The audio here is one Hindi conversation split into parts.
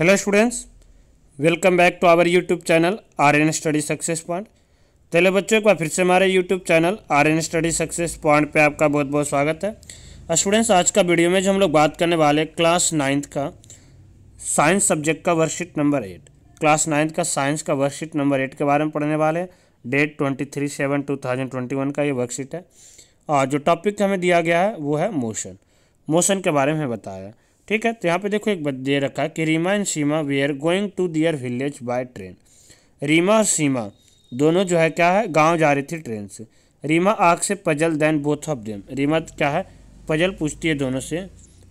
students welcome back to our YouTube channel R N study success point चले बच्चों एक बार फिर से हमारे YouTube channel R N study success point पे आपका बहुत बहुत स्वागत है स्टूडेंट्स आज का वीडियो में जो हम लोग बात करने वाले क्लास नाइन्थ का साइंस सब्जेक्ट का worksheet number eight class ninth का साइंस का वर्कशीट नंबर एट के बारे में पढ़ने वाले हैं date twenty three seven two thousand twenty one का ये वर्कशीट है और जो टॉपिक हमें दिया गया है वो है मोशन मोशन के बारे में बताया ठीक है तो यहाँ पे देखो एक दे रखा है कि Reema and Seema we are going to their village by train Reema और सीमा दोनों जो है क्या है गांव जा रही थी ट्रेन से रीमा आग से puzzle then both of them Reema क्या है पजल पूछती है दोनों से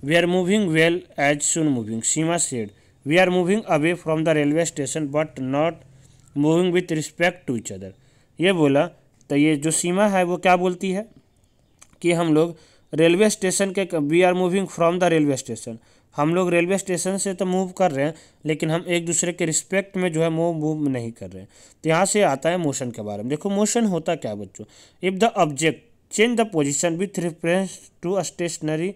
we are moving well as soon moving Seema said we are moving away from the railway station but not moving with respect to each other ये बोला तो ये जो सीमा है वो क्या बोलती है कि हम लोग रेलवे स्टेशन के we are moving from the railway station हम लोग रेलवे स्टेशन से तो मूव कर रहे हैं लेकिन हम एक दूसरे के रिस्पेक्ट में जो है मूव मूव नहीं कर रहे हैं तो यहाँ से आता है मोशन के बारे में देखो मोशन होता क्या बच्चों if the object change the position with reference to a stationary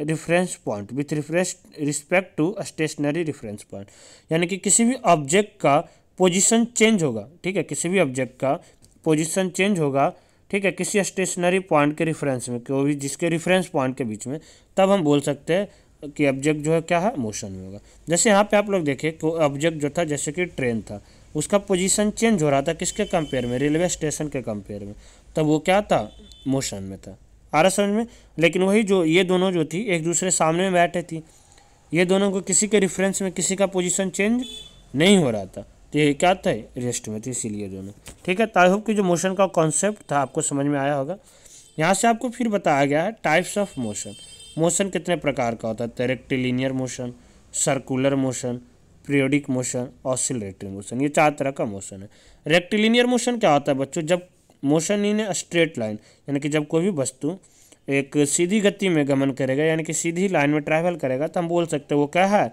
point with reference respect to stationary reference point यानी कि किसी भी ऑब्जेक्ट का पोजिशन चेंज होगा ठीक है किसी भी ऑब्जेक्ट का पोजिशन चेंज होगा ठीक है किसी स्टेशनरी पॉइंट के रिफरेंस में कोई भी जिसके रिफरेंस पॉइंट के बीच में तब हम बोल सकते हैं कि ऑब्जेक्ट जो है क्या है मोशन में होगा जैसे यहाँ पे आप लोग देखें कि ऑब्जेक्ट जो था जैसे कि ट्रेन था उसका पोजीशन चेंज हो रहा था किसके कंपेयर में रेलवे स्टेशन के कंपेयर में तब वो क्या था मोशन में था आ रहा समझ में लेकिन वही जो ये दोनों जो थी एक दूसरे सामने में बैठे थी ये दोनों को किसी के रिफरेंस में किसी का पोजिशन चेंज नहीं हो रहा था तो ये क्या था रेस्ट में थे तो इसीलिए दोनों ठीक है ताहुब तो की जो मोशन का कॉन्सेप्ट था आपको समझ में आया होगा यहाँ से आपको फिर बताया गया है टाइप्स ऑफ मोशन मोशन कितने प्रकार का होता है rectilinear motion circular motion periodic motion oscillatory motion ये चार तरह का मोशन है रेक्टिलीनियर मोशन क्या होता है बच्चों जब मोशन इन स्ट्रेट लाइन यानी कि जब कोई भी वस्तु एक सीधी गति में गमन करेगा यानी कि सीधी लाइन में ट्रैवल करेगा तो हम बोल सकते हैं वो क्या है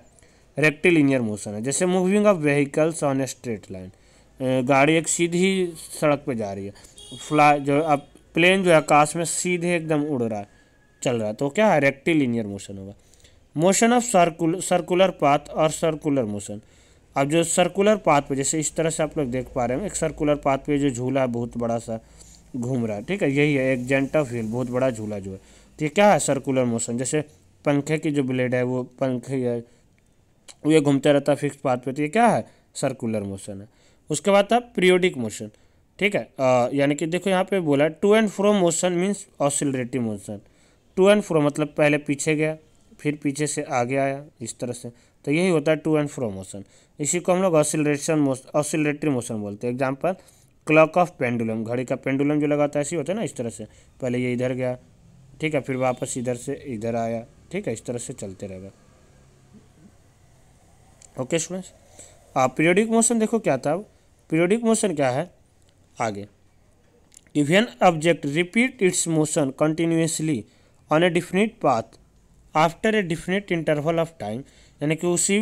रेक्टिलिनियर मोशन है जैसे moving of vehicles on a straight line गाड़ी एक सीधी सड़क पे जा रही है फ्लाई जो अब प्लेन जो है आकाश में सीधे एकदम उड़ रहा है चल रहा है तो क्या है रेक्टिलिनियर मोशन होगा motion of circle circular path और सर्कुलर मोशन अब जो सर्कुलर पाथ पे जैसे इस तरह से आप लोग देख पा रहे हैं एक सर्कुलर पाथ पे जो झूला है बहुत बड़ा सा घूम रहा है ठीक है यही है एक जेंट ऑफ हिल बहुत बड़ा झूला जो है तो ये क्या है सर्कुलर मोशन जैसे पंखे की जो ब्लेड है वो पंखे ये घूमता रहता है फिक्स पाथ पे तो ये क्या है सर्कुलर मोशन है उसके बाद था पीरियोडिक मोशन ठीक है यानी कि देखो यहाँ पे बोला to and fro motion means oscillatory motion to and fro मतलब पहले पीछे गया फिर पीछे से आगे आया इस तरह से तो यही होता है टू एंड फ्रो मोशन इसी को हम लोग ऑसिलेशन ऑसिलेटरी मोशन बोलते हैं एग्जाम्पल क्लॉक ऑफ पेंडुलम घड़ी का पेंडुलम जो लगाता है ऐसे होता है ना इस तरह से पहले ये इधर गया ठीक है फिर वापस इधर से इधर आया ठीक है इस तरह से चलते रहेगा ओके स्टूडेंट्स आप पीरियोडिक मोशन देखो क्या था पीरियोडिक मोशन क्या है आगे if an object repeat its motion continuously on a definite path after a definite interval of time यानी कि उसी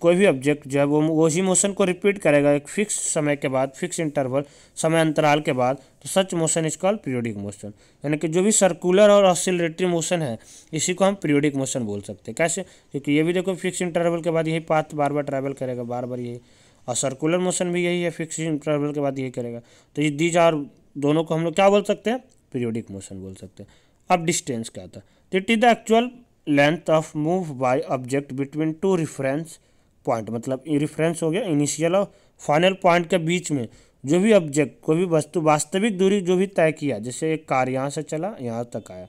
कोई भी ऑब्जेक्ट जो है वो उसी मोशन को रिपीट करेगा एक फिक्स समय के बाद फिक्स इंटरवल समय अंतराल के बाद तो such motion is call periodic motion यानी कि जो भी सर्कुलर और ऑसिलेटरी मोशन है इसी को हम पीरियोडिक मोशन बोल सकते हैं कैसे क्योंकि ये भी देखो फिक्स इंटरवल के बाद यही पाथ बार बार ट्रैवल करेगा बार बार यही और सर्कुलर मोशन भी यही है फिक्स इंटरवल के बाद यही करेगा तो ये दीज आर दोनों को हम लोग क्या बोल सकते हैं पीरियोडिक मोशन बोल सकते हैं अब डिस्टेंस क्या होता है तो it is the actual length of move by object between two reference point मतलब रिफरेंस हो गया इनिशियल और फाइनल पॉइंट के बीच में जो भी ऑब्जेक्ट कोई भी वस्तु वास्तविक दूरी जो भी तय किया जैसे एक कार यहाँ से चला यहाँ तक आया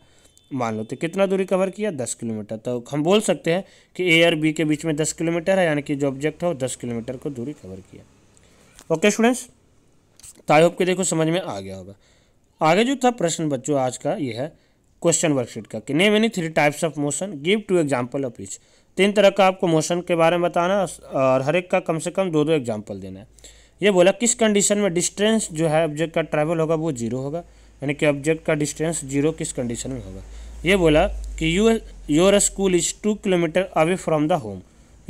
मान लो तो कितना दूरी कवर किया दस किलोमीटर तो हम बोल सकते हैं कि ए और बी के बीच में दस किलोमीटर है यानी कि जो ऑब्जेक्ट है वो दस किलोमीटर को दूरी कवर किया ओके स्टूडेंट्स तो आई होप के देखो समझ में आ गया होगा आगे जो था प्रश्न बच्चों आज का ये है क्वेश्चन वर्कशीट का कि name any three types of motion give two example of each तीन तरह का आपको मोशन के बारे में बताना और हर एक का कम से कम दो दो एग्जाम्पल देना है ये बोला किस कंडीशन में डिस्टेंस जो है ऑब्जेक्ट का ट्रैवल होगा वो जीरो होगा यानी कि ऑब्जेक्ट का डिस्टेंस जीरो किस कंडीशन में होगा ये बोला कि you your school is two kilometre away from the home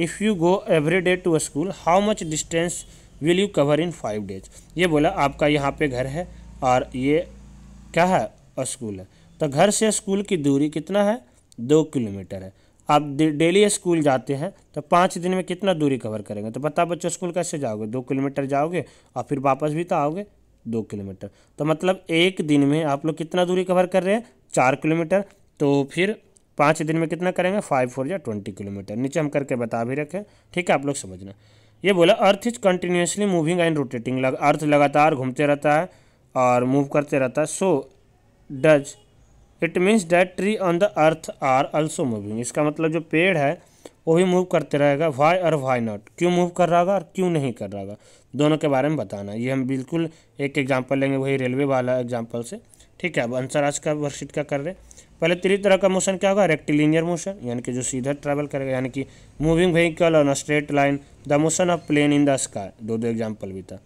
if you go every day to a school how much distance will you cover in five days ये बोला आपका यहाँ पे घर है और ये क्या है स्कूल है तो घर से स्कूल की दूरी कितना है दो किलोमीटर है आप डेली स्कूल जाते हैं तो पाँच दिन में कितना दूरी कवर करेंगे तो बता बच्चों स्कूल कैसे जाओगे दो किलोमीटर जाओगे और फिर वापस भी तो आओगे दो किलोमीटर तो मतलब एक दिन में आप लोग कितना दूरी कवर कर रहे हैं चार किलोमीटर तो फिर पाँच दिन में कितना करेंगे फाइव फोर या ट्वेंटी किलोमीटर नीचे हम करके बता भी रखें ठीक है आप लोग समझना ये बोला earth is continuously moving and rotating लग अर्थ लगातार घूमते रहता है और मूव करते रहता है so does it means that tree on the earth are also moving इसका मतलब जो पेड़ है वो भी मूव करते रहेगा वाई और वाई नॉट क्यों मूव कर रहा होगा और क्यों नहीं कर रहा होगा दोनों के बारे में बताना ये हम बिल्कुल एक एग्जाम्पल लेंगे वही रेलवे वाला एग्जाम्पल से ठीक है अब आंसर आज का वर्कशीट का कर रहे पहले तीन तरह का मोशन क्या होगा रेक्टिलीनियर मोशन यानी कि जो सीधा ट्रैवल करेगा यानी कि moving vehicle on a straight line the motion of plane in the sky दो दो एग्जाम्पल भी था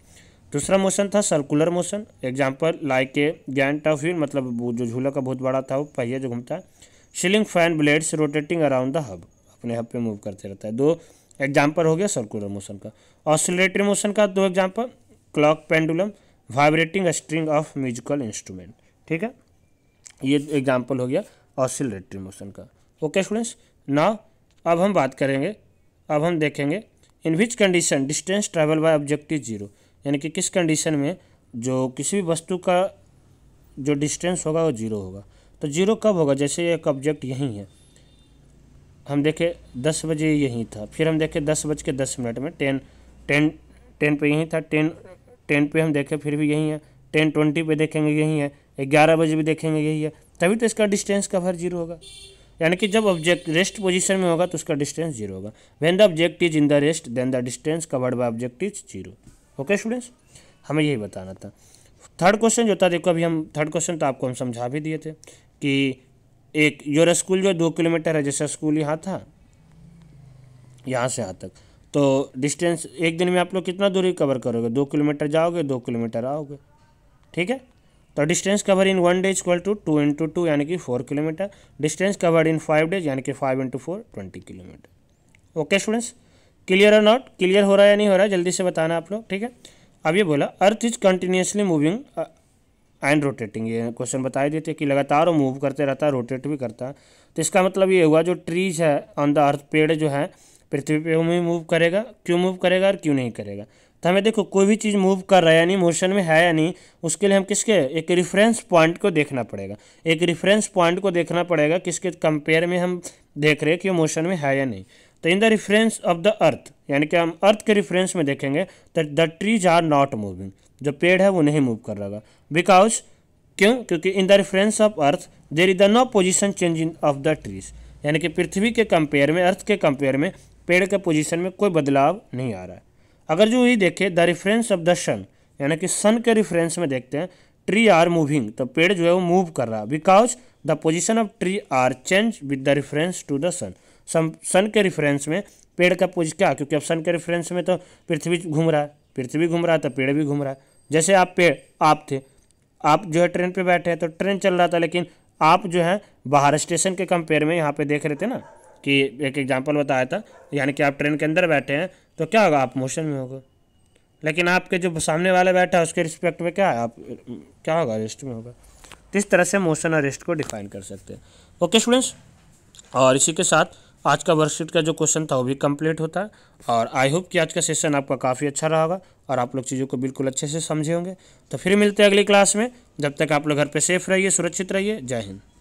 दूसरा मोशन था circular motion example like a giant टॉफिल मतलब जो झूला का बहुत बड़ा था वो पहिया जो घूमता है ceiling fan blades rotating around the hub अपने हब पे मूव करते रहता है दो एग्जाम्पल हो गया सर्कुलर मोशन का ऑसिलेटरी मोशन का दो example clock pendulum vibrating string of musical instrument ठीक है ये एग्जाम्पल हो गया ऑसिलेटरी मोशन का ओके स्टूडेंट्स ना अब हम बात करेंगे अब हम देखेंगे in which condition distance travel by objective zero यानी कि किस कंडीशन में जो किसी भी वस्तु का जो डिस्टेंस होगा वो ज़ीरो होगा तो ज़ीरो कब होगा जैसे एक ऑब्जेक्ट यहीं है हम देखे दस बजे यहीं था फिर हम देखें दस बज के दस मिनट में टेन टेन टेन पे यहीं था टेन टेन पे हम देखे फिर भी यहीं है टेन ट्वेंटी पे देखेंगे यहीं है ग्यारह बजे भी देखेंगे यही है तभी तो इसका डिस्टेंस कवर जीरो होगा यानी कि जब ऑब्जेक्ट रेस्ट पोजीशन में होगा तो उसका डिस्टेंस जीरो होगा when the object is in the rest then the distance covered by object is zero okay students हमें यही बताना था थर्ड क्वेश्चन जो था देखो अभी हम थर्ड क्वेश्चन तो आपको हम समझा भी दिए थे कि एक योर स्कूल जो दो किलोमीटर है जैसा स्कूल यहाँ था यहाँ से यहाँ तक तो डिस्टेंस एक दिन में आप लोग कितना दूरी कवर करोगे दो किलोमीटर जाओगे दो किलोमीटर आओगे ठीक है तो distance cover in one day equal to two into two यानी कि four kilometre distance covered in five days यानी कि five into four twenty kilometre okay students clear और नॉट क्लियर हो रहा है या नहीं हो रहा है जल्दी से बताना आप लोग ठीक है अब ये बोला earth is continuously moving and rotating ये क्वेश्चन बताए देते कि लगातार वो मूव करते रहता है रोटेट भी करता है तो इसका मतलब ये हुआ जो ट्रीज है ऑन द अर्थ पेड़ जो है पृथ्वी पे भी मूव करेगा क्यों मूव करेगा और क्यों नहीं करेगा तो हमें देखो कोई भी चीज़ मूव कर रहा है यानी मोशन में है या नहीं उसके लिए हम किसके एक रिफरेंस पॉइंट को देखना पड़ेगा एक रिफरेंस पॉइंट को देखना पड़ेगा किसके कंपेयर में हम देख रहे हैं कि मोशन में है या नहीं तो in the reference of the earth यानी कि हम अर्थ के रिफरेंस में देखेंगे the trees are not moving जो पेड़ है वो नहीं मूव कर रहा बिकॉज क्यों क्योंकि in the reference of earth there is the no position change in of the trees यानी कि पृथ्वी के कंपेयर में अर्थ के कंपेयर में पेड़ के पोजिशन में कोई बदलाव नहीं आ रहा है अगर जो ये देखें the reference of the sun यानी कि सन के रिफरेंस में देखते हैं ट्री आर मूविंग तो पेड़ जो है वो मूव कर रहा है because the position of tree are change with the reference to the sun sun के रेफरेंस में पेड़ का पूज क्या क्योंकि अब सन के रेफरेंस में तो पृथ्वी घूम रहा है पृथ्वी घूम रहा है तो पेड़ भी घूम रहा है जैसे आप पेड़ आप थे आप जो है ट्रेन पे बैठे हैं तो ट्रेन चल रहा था लेकिन आप जो है बाहर स्टेशन के कंपेयर में यहाँ पे देख रहे थे ना कि एक एग्जाम्पल बताया था यानी कि आप ट्रेन के अंदर बैठे हैं तो क्या होगा आप मोशन में होगा लेकिन आपके जो सामने वाले बैठा है उसके रिस्पेक्ट में क्या है आप क्या होगा रेस्ट में होगा तो इस तरह से मोशन और रेस्ट को डिफाइन कर सकते हैं ओके स्टूडेंट्स और इसी के साथ आज का वर्कशीट का जो क्वेश्चन था वो भी कंप्लीट होता है और आई होप कि आज का सेशन आपका काफ़ी अच्छा रहा होगा और आप लोग चीज़ों को बिल्कुल अच्छे से समझे होंगे तो फिर मिलते हैं अगली क्लास में जब तक आप लोग घर पर सेफ रहिए सुरक्षित रहिए जय हिंद